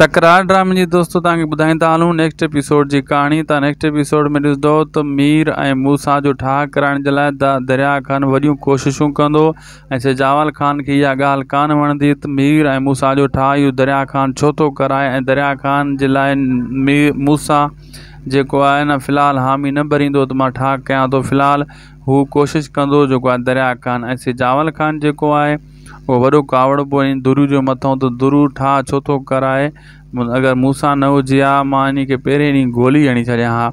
तकरार ड्रामे जी दोस्तों तक ॿुधाईंदा हलूँ नेक्स्ट एपिसोड की कहानी तव्हां नेक्स्ट एपिसोड में ॾिसंदो तो मीर ए मूसा जो ठाह कराइण जे द दरिया ख़ान वॾियूं कोशिशूं कंदो ऐं सेजावल ख़ान खे इहा ॻाल्हि कान वणंदी त मीर ए मूसा जो ठाह इहो दरिया ख़ान छो तो कराए दरिया ख़ान जे लाइ मीर मूसा जो है न फिलहाल हामी न भरींदो त मां ठाह कयां थो फ़िलहालु हू कोशिशि कंदो दरिया ख़ान ऐं जावल ख़ान जेको आहे वो वो कावड़ पोइ दुरु जो मतों तो दुरु ठा छो तो कराए अगर मूसा न हो हा मां इन खे गोली हणी छॾियां हाँ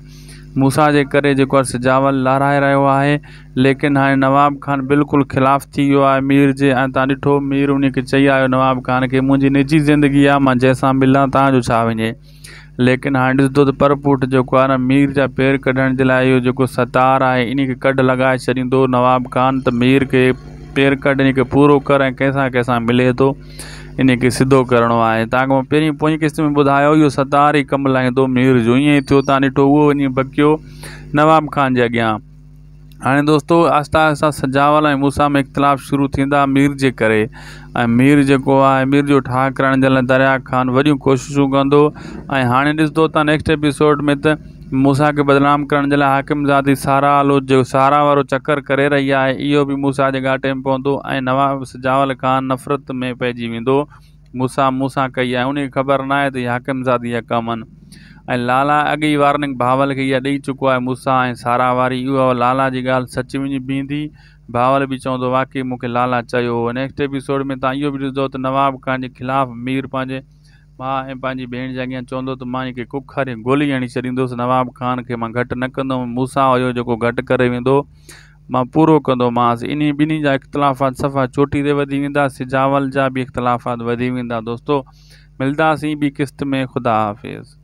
मूसा के करे जेको आहे सिजावल लहराए लेकिन हाँ नवाब ख़ान बिल्कुल खिलाफ थी वो है मीर के ऐं मीर उन चई आयो नवाब ख़ान के मुझी निजी ज़िंदगी आ जैसा मिला मिलां तव्हांजो लेकिन हाँ ॾिसंदो तो परपुट जेको आहे मीर जा पेर कढण जे लाइ इहो सतार है इन कड कढ लॻाए नवाब ख़ान तो मीर के पेर कढ खे पूरा करें कंहिंसां कंहिंसां मिले तो इनके सीधो करण करिणो आहे तव्हांखे मां पहिरीं में बुधा इहो सतार ई कमु लाहींदो मीर जो ईअं ई थियो तव्हां ॾिठो उहो नवाब ख़ान के अॻियां हाँ दोस्तों आहिस्ता आस्ता सजावल ऐं मूंसां में इख़्तिलाफ़ शुरू थींदा मीर के कर मीर जो है मीर जो ठा कर दरिया ख़ान वॾियूं कोशिशूं कह हाँ हाणे ॾिसंदो नेक्स्ट एपिसोड में त मूसा के बदनाम करण जे लाइ हाकिम ज़ाती सारा आलो जो सारा वारो चकर करे रही है इहो भी मूसा जे घाटे में पवंदो ऐं नवाब सजावल ख़ान नफ़रत में पइजी वो मूसा मूसा कई है उनखे ख़बर ना आहे त इहा हाकिम ज़ाती जा कम आहिनि लाला अगे वारनि भावल के इहा ॾेई चुको आहे मूसा ए सारा वारी इहा लाला की ॻाल्हि सच में बीहंदी भावल भी चवंदो वाकई मूंखे लाला चयो नेक्स्ट एपिसोड में तुम इहो बि ॾिसंदो त नवाब ख़ान के खिलाफ़ मीर पाँ माँ ऐं पंहिंजी भेण जे अॻियां चवंदो त मां हिनखे कुखारे गोली हणी छॾींदुसि नवाब खान के मां घटि न कंदुमि मूंसां हुयो जेको घटि करे वेंदो मां पूरो कंदोमांसि इन बिन्हीं जा इख्तलाफा सफ़ा चोटी ते वधी वेंदा सिजावल जा बि इख़्तिलाफ़ात वधी वेंदा दोस्तो मिलंदासीं ॿी किस्त में ख़ुदा हाफ़िज़